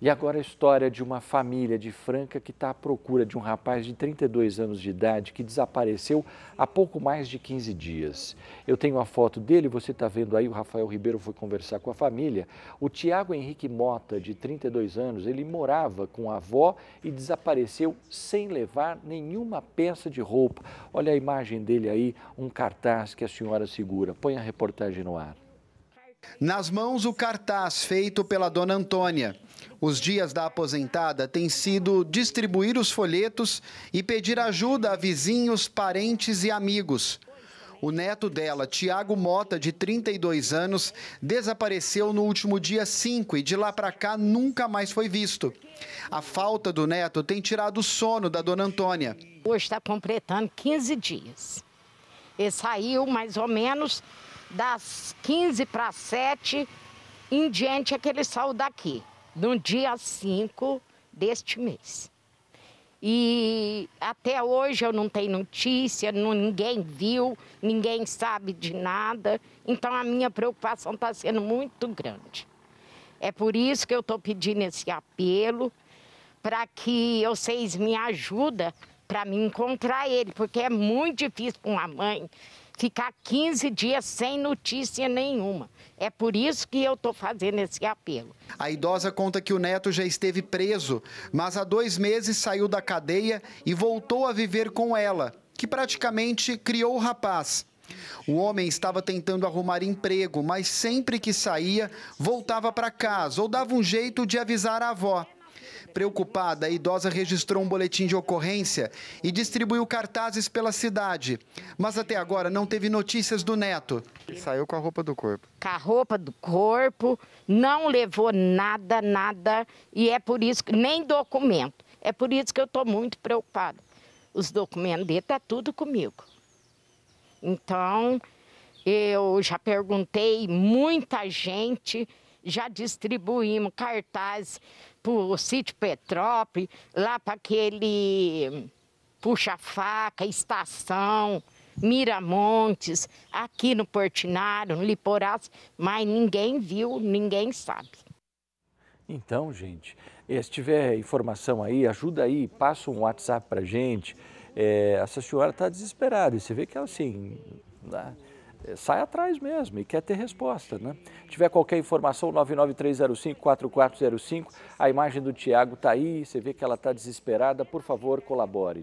E agora a história de uma família de Franca que está à procura de um rapaz de 32 anos de idade que desapareceu há pouco mais de 15 dias. Eu tenho a foto dele, você está vendo aí, o Rafael Ribeiro foi conversar com a família. O Tiago Henrique Mota, de 32 anos, ele morava com a avó e desapareceu sem levar nenhuma peça de roupa. Olha a imagem dele aí, um cartaz que a senhora segura. Põe a reportagem no ar. Nas mãos, o cartaz feito pela dona Antônia. Os dias da aposentada têm sido distribuir os folhetos e pedir ajuda a vizinhos, parentes e amigos. O neto dela, Tiago Mota, de 32 anos, desapareceu no último dia 5 e de lá para cá nunca mais foi visto. A falta do neto tem tirado o sono da dona Antônia. Hoje está completando 15 dias. Ele saiu mais ou menos das 15 para 7 em diante é que ele saiu daqui no dia 5 deste mês. E até hoje eu não tenho notícia, ninguém viu, ninguém sabe de nada. Então a minha preocupação está sendo muito grande. É por isso que eu estou pedindo esse apelo para que vocês me ajudem para me encontrar ele, porque é muito difícil para uma mãe ficar 15 dias sem notícia nenhuma. É por isso que eu estou fazendo esse apelo. A idosa conta que o neto já esteve preso, mas há dois meses saiu da cadeia e voltou a viver com ela, que praticamente criou o rapaz. O homem estava tentando arrumar emprego, mas sempre que saía, voltava para casa ou dava um jeito de avisar a avó. Preocupada, a idosa registrou um boletim de ocorrência e distribuiu cartazes pela cidade. Mas até agora não teve notícias do neto. saiu com a roupa do corpo. Com a roupa do corpo, não levou nada, nada. E é por isso que nem documento. É por isso que eu estou muito preocupada. Os documentos dele estão tá tudo comigo. Então, eu já perguntei muita gente já distribuímos cartazes para o sítio Petrópolis, lá para aquele Puxa-Faca, Estação, Miramontes, aqui no Portinaro, no Liporaço, mas ninguém viu, ninguém sabe. Então, gente, eh, se tiver informação aí, ajuda aí, passa um WhatsApp para gente. É, essa senhora está desesperada e você vê que ela assim... Dá né, é, sai atrás mesmo e quer ter resposta. Né? Se tiver qualquer informação, 99305-4405, a imagem do Tiago está aí, você vê que ela está desesperada, por favor, colabore.